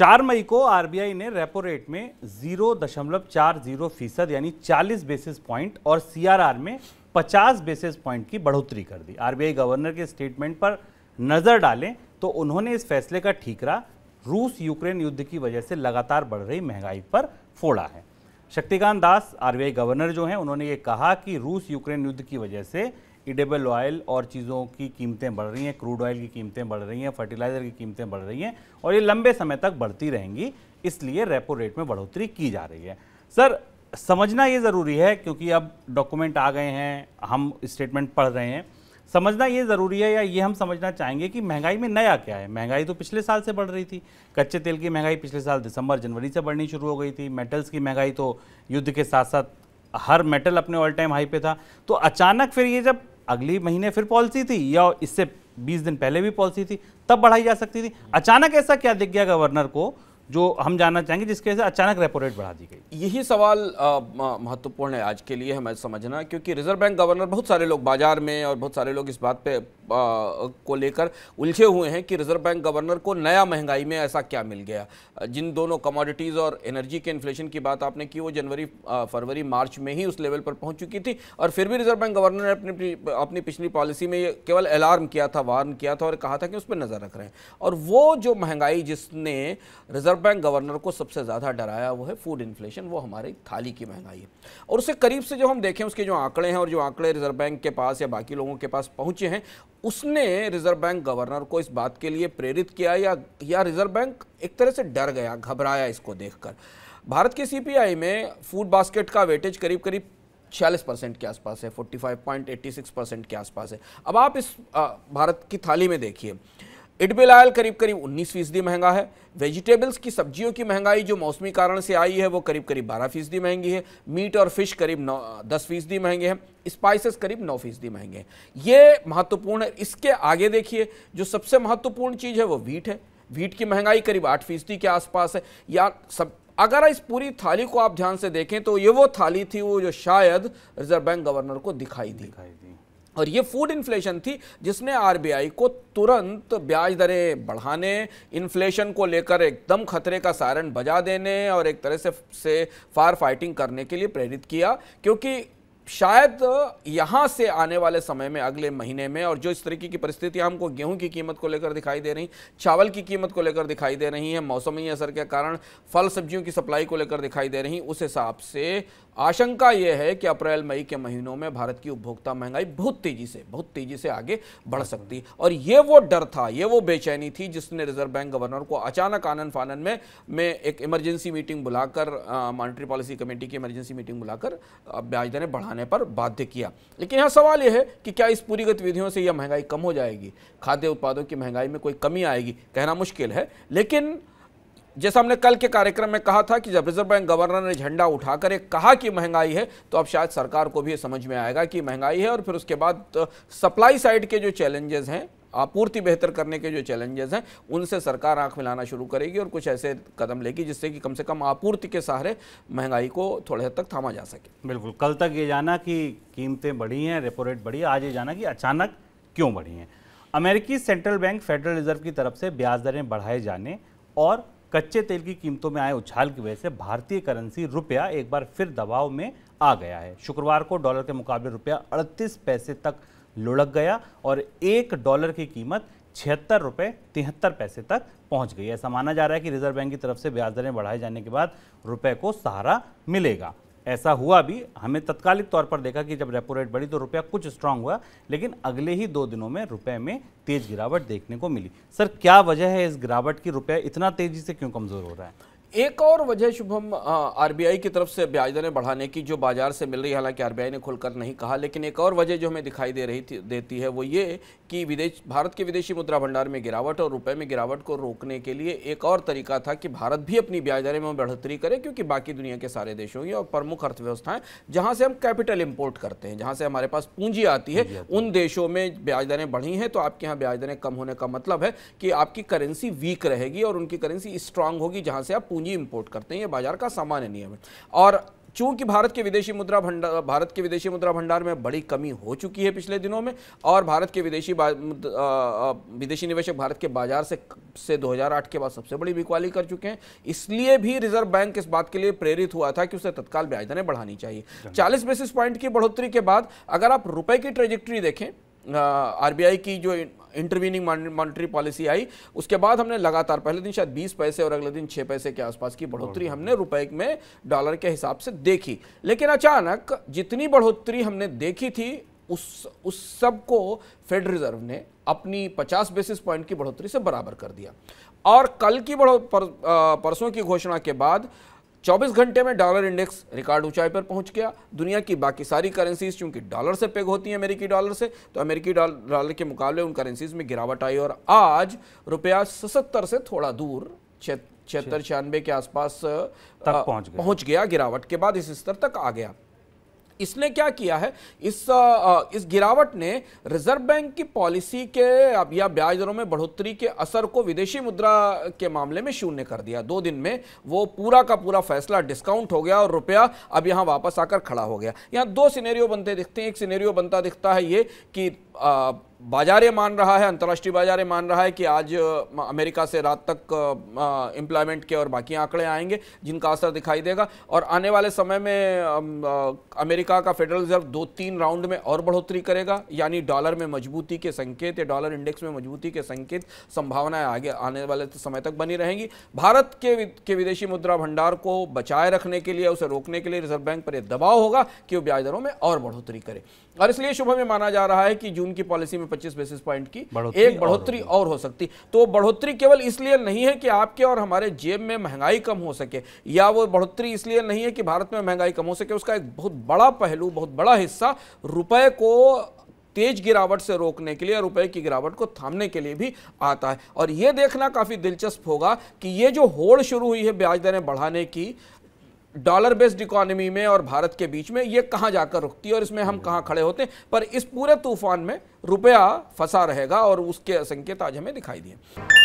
चार मई को आरबीआई ने रेपो रेट में जीरो दशमलव चार जीरो फीसद यानी चालीस बेसिस पॉइंट और सीआरआर में पचास बेसिस पॉइंट की बढ़ोतरी कर दी आरबीआई गवर्नर के स्टेटमेंट पर नज़र डालें तो उन्होंने इस फैसले का ठीकरा रूस यूक्रेन युद्ध की वजह से लगातार बढ़ रही महंगाई पर फोड़ा है शक्तिकांत दास आरबीआई गवर्नर जो हैं उन्होंने ये कहा कि रूस यूक्रेन युद्ध की वजह से इडेबल ऑयल और चीज़ों की कीमतें बढ़ रही हैं क्रूड ऑयल की कीमतें बढ़ रही हैं फर्टिलाइज़र की कीमतें बढ़ रही हैं और ये लंबे समय तक बढ़ती रहेंगी इसलिए रेपो रेट में बढ़ोतरी की जा रही है सर समझना ये ज़रूरी है क्योंकि अब डॉक्यूमेंट आ गए हैं हम स्टेटमेंट पढ़ रहे हैं समझना ये ज़रूरी है या ये हम समझना चाहेंगे कि महंगाई में नया क्या है महंगाई तो पिछले साल से बढ़ रही थी कच्चे तेल की महंगाई पिछले साल दिसंबर जनवरी से बढ़नी शुरू हो गई थी मेटल्स की महंगाई तो युद्ध के साथ साथ हर मेटल अपने ऑल टाइम हाई पे था तो अचानक फिर ये जब अगले महीने फिर पॉलिसी थी या इससे 20 दिन पहले भी पॉलिसी थी तब बढ़ाई जा सकती थी अचानक ऐसा क्या दिख गया गवर्नर को जो हम जानना चाहेंगे जिसके वजह से अचानक रेपो रेट बढ़ा दी गई यही सवाल महत्वपूर्ण है आज के लिए हमें समझना क्योंकि रिजर्व बैंक गवर्नर बहुत सारे लोग बाजार में और बहुत सारे लोग इस बात पे को लेकर उलझे हुए हैं कि रिजर्व बैंक गवर्नर को नया महंगाई में ऐसा क्या मिल गया जिन दोनों कमोडिटीज़ और एनर्जी के इन्फ्लेशन की बात आपने की वो जनवरी फरवरी मार्च में ही उस लेवल पर पहुंच चुकी थी और फिर भी रिजर्व बैंक गवर्नर ने अपनी अपनी पिछली पॉलिसी में केवल अलार्म किया था वार्न किया था और कहा था कि उस पर नज़र रख रहे हैं और वो जो महंगाई जिसने रिजर्व बैंक गवर्नर को सबसे ज़्यादा डराया वो है फूड इन्फ्लेशन वो हमारी थाली की महंगाई है और उससे करीब से जो हम देखें उसके जो आंकड़े हैं और जो आंकड़े रिजर्व बैंक के पास या बाकी लोगों के पास पहुंचे हैं उसने रिजर्व बैंक गवर्नर को इस बात के लिए प्रेरित किया या या रिजर्व बैंक एक तरह से डर गया घबराया इसको देखकर भारत के सीपीआई में फूड बास्केट का वेटेज करीब करीब छियालीस परसेंट के आसपास है 45.86 परसेंट के आसपास है अब आप इस भारत की थाली में देखिए इडबिल आयल करीब करीब 19 फीसदी महंगा है वेजिटेबल्स की सब्जियों की महंगाई जो मौसमी कारण से आई है वो करीब करीब 12 फीसदी महंगी है मीट और फिश करीब नौ दस फीसदी महंगे हैं स्पाइसेस करीब 9 फीसदी महंगे हैं ये महत्वपूर्ण है इसके आगे देखिए जो सबसे महत्वपूर्ण चीज़ है वो वीट है वीट की महंगाई करीब आठ फीसदी के आसपास है या सब अगर इस पूरी थाली को आप ध्यान से देखें तो ये वो थाली थी वो जो शायद रिजर्व बैंक गवर्नर को दिखाई दी दिखाई दी और ये फूड इन्फ्लेशन थी जिसने आरबीआई को तुरंत ब्याज दरें बढ़ाने इन्फ्लेशन को लेकर एकदम खतरे का सारण बजा देने और एक तरह से से फायर फाइटिंग करने के लिए प्रेरित किया क्योंकि शायद यहां से आने वाले समय में अगले महीने में और जो इस तरीके की परिस्थितियां हमको गेहूं की कीमत को लेकर दिखाई दे रही चावल की कीमत को लेकर दिखाई दे रही है मौसमी असर के कारण फल सब्जियों की सप्लाई को लेकर दिखाई दे रही उस हिसाब से आशंका यह है कि अप्रैल मई के महीनों में भारत की उपभोक्ता महंगाई बहुत तेजी से बहुत तेजी से आगे बढ़ सकती और ये वो डर था ये वो बेचैनी थी जिसने रिजर्व बैंक गवर्नर को अचानक आनंद फानन में में एक इमरजेंसी मीटिंग बुलाकर मॉनिटरी पॉलिसी कमेटी की इमरजेंसी मीटिंग बुलाकर ब्याज दरें बढ़ाने जाने पर बाध्य किया लेकिन यहाँ सवाल यह है कि क्या इस पूरी गतिविधियों से यह महंगाई कम हो जाएगी खाद्य उत्पादों की महंगाई में कोई कमी आएगी कहना मुश्किल है लेकिन जैसा हमने कल के कार्यक्रम में कहा था कि जब रिजर्व बैंक गवर्नर ने झंडा उठाकर एक कहा कि महंगाई है तो अब शायद सरकार को भी समझ में आएगा कि महंगाई है और फिर उसके बाद सप्लाई साइड के जो चैलेंजेस हैं आपूर्ति बेहतर करने के जो चैलेंजेस हैं उनसे सरकार आंख मिलाना शुरू करेगी और कुछ ऐसे कदम लेगी जिससे कि कम से कम आपूर्ति के सहारे महंगाई को थोड़े हद तक थामा जा सके बिल्कुल कल तक ये जाना कि कीमतें बढ़ी हैं रेपो रेट बढ़ी है आज ये जाना कि अचानक क्यों बढ़ी हैं अमेरिकी सेंट्रल बैंक फेडरल रिजर्व की तरफ से ब्याज दरें बढ़ाए जाने और कच्चे तेल की कीमतों में आए उछाल की वजह से भारतीय करेंसी रुपया एक बार फिर दबाव में आ गया है शुक्रवार को डॉलर के मुकाबले रुपया अड़तीस पैसे तक लुढ़क गया और एक डॉलर की कीमत छिहत्तर रुपये तिहत्तर पैसे तक पहुंच गई ऐसा माना जा रहा है कि रिजर्व बैंक की तरफ से ब्याज दरें बढ़ाए जाने के बाद रुपये को सहारा मिलेगा ऐसा हुआ भी हमें तत्कालिक तौर पर देखा कि जब रेपो रेट बढ़ी तो रुपया कुछ स्ट्रांग हुआ लेकिन अगले ही दो दिनों में रुपये में तेज गिरावट देखने को मिली सर क्या वजह है इस गिरावट की रुपया इतना तेजी से क्यों कमज़ोर हो रहा है एक और वजह शुभम आरबीआई की तरफ से ब्याज दरें बढ़ाने की जो बाजार से मिल रही है हालांकि आरबीआई ने खुलकर नहीं कहा लेकिन एक और वजह जो हमें दिखाई दे रही थी देती है वो ये कि विदेश भारत के विदेशी मुद्रा भंडार में गिरावट और रुपए में गिरावट को रोकने के लिए एक और तरीका था कि भारत भी अपनी ब्याज दरें में बढ़ोतरी करे क्योंकि बाकी दुनिया के सारे देशों की और प्रमुख अर्थव्यवस्थाएं जहाँ से हम कैपिटल इम्पोर्ट करते हैं जहाँ से हमारे पास पूंजी आती है उन देशों में ब्याज दरें बढ़ी हैं तो आपके यहाँ ब्याज दरें कम होने का मतलब है कि आपकी करेंसी वीक रहेगी और उनकी करेंसी स्ट्रांग होगी जहाँ से आप पूंजी इंपोर्ट करते हैं ये बाजार का सामान्य नियम है और चूंकि भारत के विदेशी मुद्रा भंडार भारत के विदेशी मुद्रा भंडार में बड़ी कमी हो चुकी है पिछले दिनों में और भारत के विदेशी विदेशी निवेशक भारत के बाजार से से 2008 के बाद सबसे बड़ी बिकवाली कर चुके हैं इसलिए भी रिजर्व बैंक इस बात के लिए प्रेरित हुआ था कि उसे तत्काल ब्याज दरें बढ़ानी चाहिए चालीस बेसिस पॉइंट की बढ़ोतरी के बाद अगर आप रुपए की ट्रेजिक्ट्री देखें आरबीआई की जो इंटरवीनिंग मॉनिटरी पॉलिसी आई उसके बाद हमने लगातार पहले दिन शायद बीस पैसे और अगले दिन छः पैसे के आसपास की बढ़ोतरी हमने रुपए में डॉलर के हिसाब से देखी लेकिन अचानक जितनी बढ़ोतरी हमने देखी थी उस उस सब को फेड रिजर्व ने अपनी 50 बेसिस पॉइंट की बढ़ोतरी से बराबर कर दिया और कल की बढ़ो पर, परसों की घोषणा के बाद 24 घंटे में डॉलर इंडेक्स रिकॉर्ड ऊंचाई पर पहुंच गया दुनिया की बाकी सारी करेंसीज चूंकि डॉलर से पेग होती हैं अमेरिकी डॉलर से तो अमेरिकी डॉलर के मुकाबले उन करेंसीज में गिरावट आई और आज रुपया सतर से थोड़ा दूर छिहत्तर छियानबे के आसपास तक पहुंच गया पहुंच गया गिरावट के बाद इस स्तर तक आ गया इसने क्या किया है इस इस गिरावट ने रिजर्व बैंक की पॉलिसी के अब या ब्याज दरों में बढ़ोतरी के असर को विदेशी मुद्रा के मामले में शून्य कर दिया दो दिन में वो पूरा का पूरा फैसला डिस्काउंट हो गया और रुपया अब यहाँ वापस आकर खड़ा हो गया यहाँ दो सिनेरियो बनते दिखते हैं एक सिनेरियो बनता दिखता है ये कि बाजार ये मान रहा है अंतर्राष्ट्रीय बाजार ये मान रहा है कि आज अमेरिका से रात तक एम्प्लॉयमेंट के और बाकी आंकड़े आएंगे जिनका असर दिखाई देगा और आने वाले समय में अमेरिका का फेडरल रिजर्व दो तीन राउंड में और बढ़ोतरी करेगा यानी डॉलर में मजबूती के संकेत या डॉलर इंडेक्स में मजबूती के संकेत संभावनाएं आगे आने वाले समय तक बनी रहेंगी भारत के के विदेशी मुद्रा भंडार को बचाए रखने के लिए उसे रोकने के लिए रिजर्व बैंक पर यह दबाव होगा कि वो ब्याज दरों में और बढ़ोतरी करे और इसलिए शुभ में माना जा रहा है कि जून की पॉलिसी में 25 बेसिस पॉइंट की बढ़ोत्री एक बढ़ोतरी और, और हो सकती तो बढ़ोतरी केवल इसलिए नहीं है कि आपके और हमारे जेब में महंगाई कम हो सके या वो बढ़ोतरी इसलिए नहीं है कि भारत में महंगाई कम हो सके उसका एक बहुत बड़ा पहलू बहुत बड़ा हिस्सा रुपए को तेज गिरावट से रोकने के लिए रुपए की गिरावट को थामने के लिए भी आता है और यह देखना काफ़ी दिलचस्प होगा कि यह जो होड़ शुरू हुई है ब्याज दरें बढ़ाने की डॉलर बेस्ड इकोनॉमी में और भारत के बीच में ये कहाँ जाकर रुकती है और इसमें हम कहाँ खड़े होते हैं पर इस पूरे तूफान में रुपया फंसा रहेगा और उसके संकेत आज हमें दिखाई दिए